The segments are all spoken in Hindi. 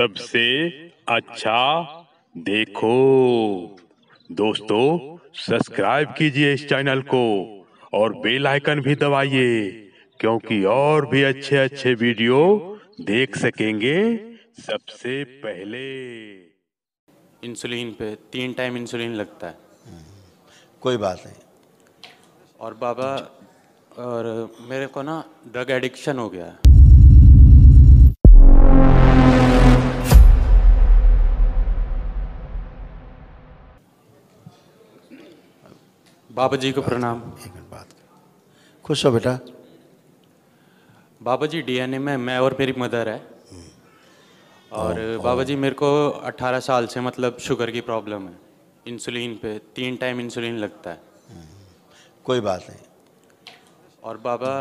सबसे अच्छा देखो दोस्तों सब्सक्राइब कीजिए इस चैनल को और बेल आइकन भी दबाइए क्योंकि और भी अच्छे अच्छे वीडियो देख सकेंगे सबसे पहले इंसुलिन पे तीन टाइम इंसुलिन लगता है हम्म। कोई बात नहीं और बाबा और मेरे को ना ड्रग एडिक्शन हो गया है बाबा जी को प्रणाम एक मिनट बात खुश हो बेटा बाबा जी डीएनए में मैं और मेरी मदर है हम्म। और बाबा जी मेरे को 18 साल से मतलब शुगर की प्रॉब्लम है इंसुलिन पे तीन टाइम इंसुलिन लगता है हम्म। कोई बात नहीं और बाबा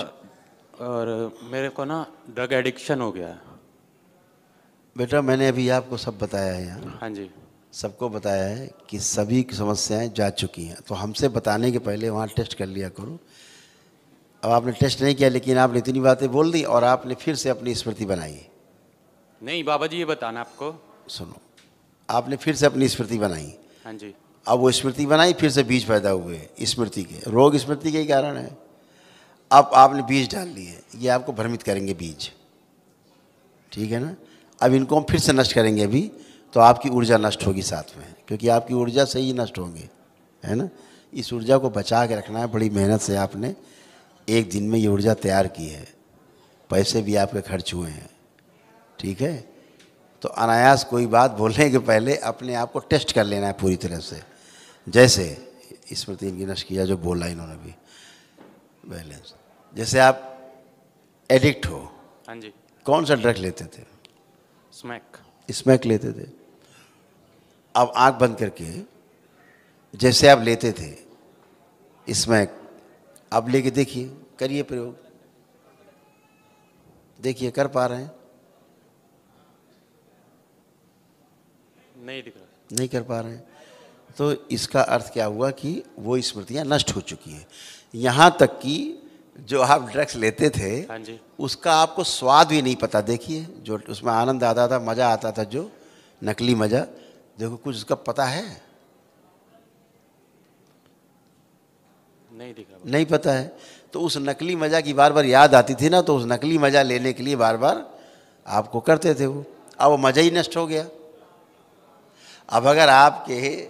और मेरे को ना ड्रग एडिक्शन हो गया बेटा मैंने अभी आपको सब बताया है यहाँ हाँ जी सबको बताया है कि सभी की समस्याएं जा चुकी हैं तो हमसे बताने के पहले वहाँ टेस्ट कर लिया करो अब आपने टेस्ट नहीं किया लेकिन आपने इतनी बातें बोल दी और आपने फिर से अपनी स्मृति बनाई नहीं बाबा जी ये बताना आपको सुनो आपने फिर से अपनी स्मृति बनाई हाँ जी अब वो स्मृति बनाई फिर से बीज पैदा हुए स्मृति के रोग स्मृति के कारण है अब आपने बीज डाल लिए ये आपको भ्रमित करेंगे बीज ठीक है ना अब इनको हम फिर से नष्ट करेंगे अभी तो आपकी ऊर्जा नष्ट होगी साथ में क्योंकि आपकी ऊर्जा से ही नष्ट होंगे है ना इस ऊर्जा को बचा के रखना है बड़ी मेहनत से आपने एक दिन में ये ऊर्जा तैयार की है पैसे भी आपके खर्च हुए हैं ठीक है तो अनायास कोई बात बोलने के पहले अपने आप को टेस्ट कर लेना है पूरी तरह से जैसे स्मृति इनकी नष्ट किया जो बोला इन्होंने भी बैलेंस जैसे आप एडिक्ट हो हाँ जी कौन सा ड्रग लेते थे स्मैक स्मैक लेते थे अब आँख बंद करके जैसे आप लेते थे इसमें अब लेके देखिए करिए प्रयोग देखिए कर पा रहे हैं नहीं दिख रहा नहीं कर पा रहे हैं तो इसका अर्थ क्या हुआ कि वो स्मृतियाँ नष्ट हो चुकी है यहाँ तक कि जो आप ड्रग्स लेते थे हाँ उसका आपको स्वाद भी नहीं पता देखिए जो उसमें आनंद आता था मज़ा आता था जो नकली मज़ा देखो कुछ उसका पता है नहीं दिखा नहीं पता है तो उस नकली मजा की बार बार याद आती थी ना तो उस नकली मजा लेने के लिए बार बार आपको करते थे वो अब वो मज़ा ही नष्ट हो गया अब अगर आपके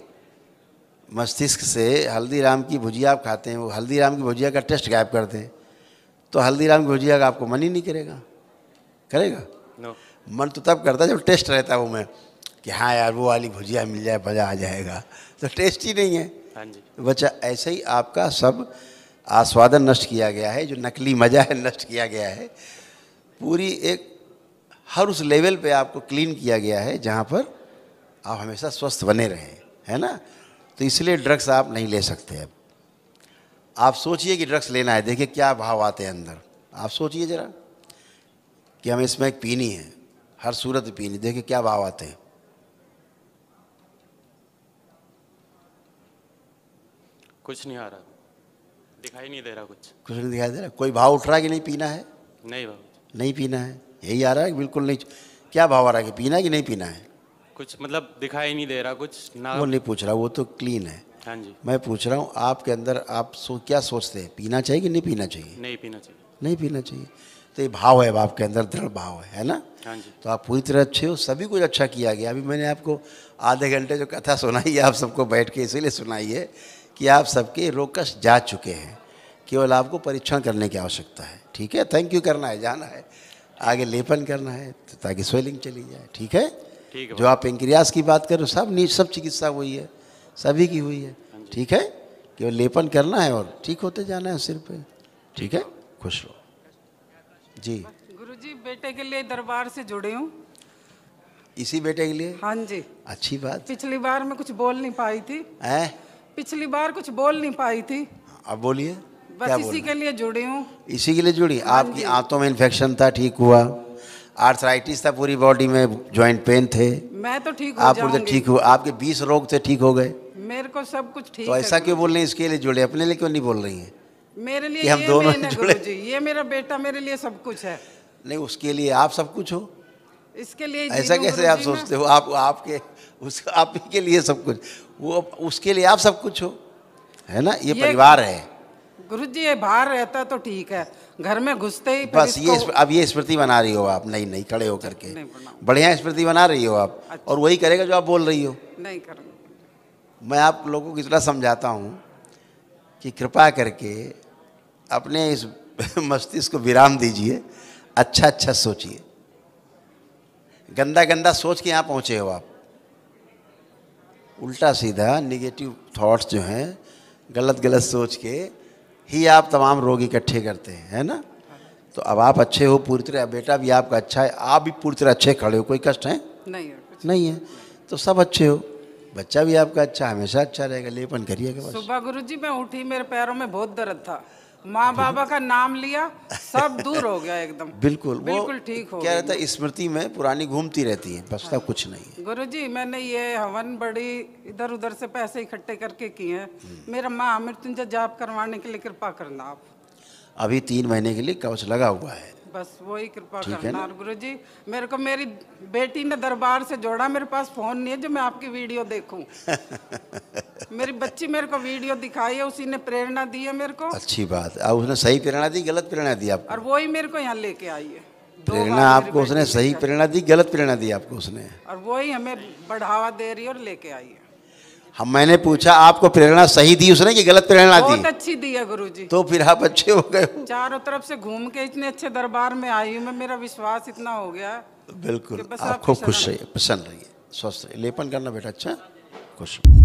मस्तिष्क से हल्दीराम की भुजिया आप खाते हैं वो हल्दीराम की भुजिया का टेस्ट गायब कर दें तो हल्दीराम की भुजिया का आपको मन ही नहीं करेगा करेगा no. मन तो तब करता जब टेस्ट रहता है वो मैं कि हाँ यार वो वाली भुजिया मिल जाए मज़ा आ जाएगा तो टेस्ट ही नहीं है हाँ तो बच्चा ऐसे ही आपका सब आस्वादन नष्ट किया गया है जो नकली मज़ा है नष्ट किया गया है पूरी एक हर उस लेवल पे आपको क्लीन किया गया है जहाँ पर आप हमेशा स्वस्थ बने रहें है ना तो इसलिए ड्रग्स आप नहीं ले सकते अब आप सोचिए कि ड्रग्स लेना है देखिए क्या भाव आते हैं अंदर आप सोचिए ज़रा कि हमें इसमें एक पीनी है हर सूरत पीनी देखिए क्या भाव आते हैं कुछ नहीं आ रहा दिखाई नहीं दे रहा कुछ कुछ नहीं दिखाई दे रहा कोई भाव उठ रहा है कि नहीं पीना है नहीं भाव नहीं पीना है यही आ रहा है बिल्कुल नहीं क्या भाव आ रहा है कि पीना है कि नहीं पीना है कुछ मतलब दिखाई नहीं दे रहा कुछ ना वो नहीं पूछ रहा वो तो क्लीन है हाँ जी मैं पूछ रहा हूँ आपके अंदर आप सो क्या सोचते हैं पीना चाहिए कि नहीं पीना चाहिए नहीं पीना चाहिए नहीं पीना चाहिए तो ये भाव है आपके अंदर दृढ़ भाव है है ना हाँ जी तो आप पूरी तरह अच्छे हो सभी कुछ अच्छा किया गया अभी मैंने आपको आधे घंटे जो कथा सुनाई है आप सबको बैठ के इसीलिए सुनाई है कि आप सबके रोकस जा चुके हैं केवल आपको परीक्षण करने की आवश्यकता है ठीक है थैंक यू करना है जाना है आगे लेपन करना है तो ताकि स्वेलिंग चली जाए ठीक है ठीक है जो आप इंक्रियास की बात करो सब नीच सब चिकित्सा हुई है सभी की हुई है हाँ ठीक है केवल लेपन करना है और ठीक होते जाना है सिर पे ठीक है खुश रहो जी गुरु जी बेटे के लिए दरबार से जुड़े हूँ इसी बेटे के लिए हाँ जी अच्छी बात पिछली बार मैं कुछ बोल नहीं पाई थी पिछली बार कुछ बोल नहीं पाई थी अब बोलिए बस इसी के लिए जुड़ी हूँ इसी के लिए जुड़ी हाँ आपकी आंतों में इन्फेक्शन था ठीक हुआ आर्थराइटिस था पूरी बॉडी में ज्वाइंट पेन थे मैं तो ठीक आप पूरे ठीक हुआ आपके बीस रोग थे ठीक हो गए मेरे को सब कुछ ठीक तो ऐसा क्यों बोल रहे हैं इसके लिए जुड़े अपने लिए क्यों नहीं बोल रही है मेरे लिए हम दोनों जुड़े ये मेरा बेटा मेरे लिए सब कुछ है नहीं उसके लिए आप सब कुछ हो इसके लिए ऐसा कैसे आप सोचते हो आप आपके उस आप ही के लिए सब कुछ वो उसके लिए आप सब कुछ हो है ना ये, ये परिवार है गुरु जी ये बाहर रहता तो ठीक है घर में घुसते ही बस ये अब ये स्मृति बना रही हो आप नहीं नहीं खड़े होकर के बढ़िया स्मृति बना रही हो आप अच्छा। और वही करेगा जो आप बोल रही हो नहीं करूँगा मैं आप लोगों को इतना समझाता हूँ कि कृपा करके अपने इस मस्तिष्क को विराम दीजिए अच्छा अच्छा सोचिए गंदा गंदा सोच के यहाँ पहुँचे हो आप उल्टा सीधा निगेटिव थाट्स जो हैं गलत गलत सोच के ही आप तमाम रोग इकट्ठे करते हैं है ना तो अब आप अच्छे हो पूरी तरह बेटा भी आपका अच्छा है आप भी पूरी तरह अच्छे खड़े हो कोई कष्ट है नहीं नहीं है तो सब अच्छे हो बच्चा भी आपका अच्छा हमेशा अच्छा रहेगा लेपन करिएगा सुबह गुरुजी मैं उठी मेरे पैरों में बहुत दर्द था माँ बाबा का नाम लिया सब दूर हो गया एकदम बिल्कुल बिल्कुल ठीक हो क्या रहता है स्मृति में पुरानी घूमती रहती है बस हाँ। कुछ नहीं है गुरु जी मैंने ये हवन बड़ी इधर उधर से पैसे इकट्ठे करके किए हैं हम्म। मेरा माँ मृत्युंजय जाप करवाने के लिए कृपा करना आप अभी तीन महीने के लिए कवच लगा हुआ है बस वही कृपा करना गुरु जी मेरे को मेरी बेटी ने दरबार से जोड़ा मेरे पास फोन नहीं है जो मैं आपकी वीडियो देखूं मेरी बच्ची मेरे को वीडियो दिखाई है उसी ने प्रेरणा दी है मेरे को अच्छी बात अब उसने सही प्रेरणा दी गलत प्रेरणा दी आपको और वो ही मेरे को यहाँ लेके आई है प्रेरणा आपको उसने सही प्रेरणा दी गलत प्रेरणा दी आपको उसने और वो हमें बढ़ावा दे रही है और लेके आई है हम मैंने पूछा आपको प्रेरणा सही दी उसने कि गलत प्रेरणा दी अच्छी दी है गुरु जी तो फिर आप अच्छे हो गए चारों तरफ से घूम के इतने अच्छे दरबार में आई हूँ मेरा विश्वास इतना हो गया बिल्कुल आपको खुश रहिए प्रसन्न रहिए स्वस्थ रहिए लेपन करना बेटा अच्छा खुश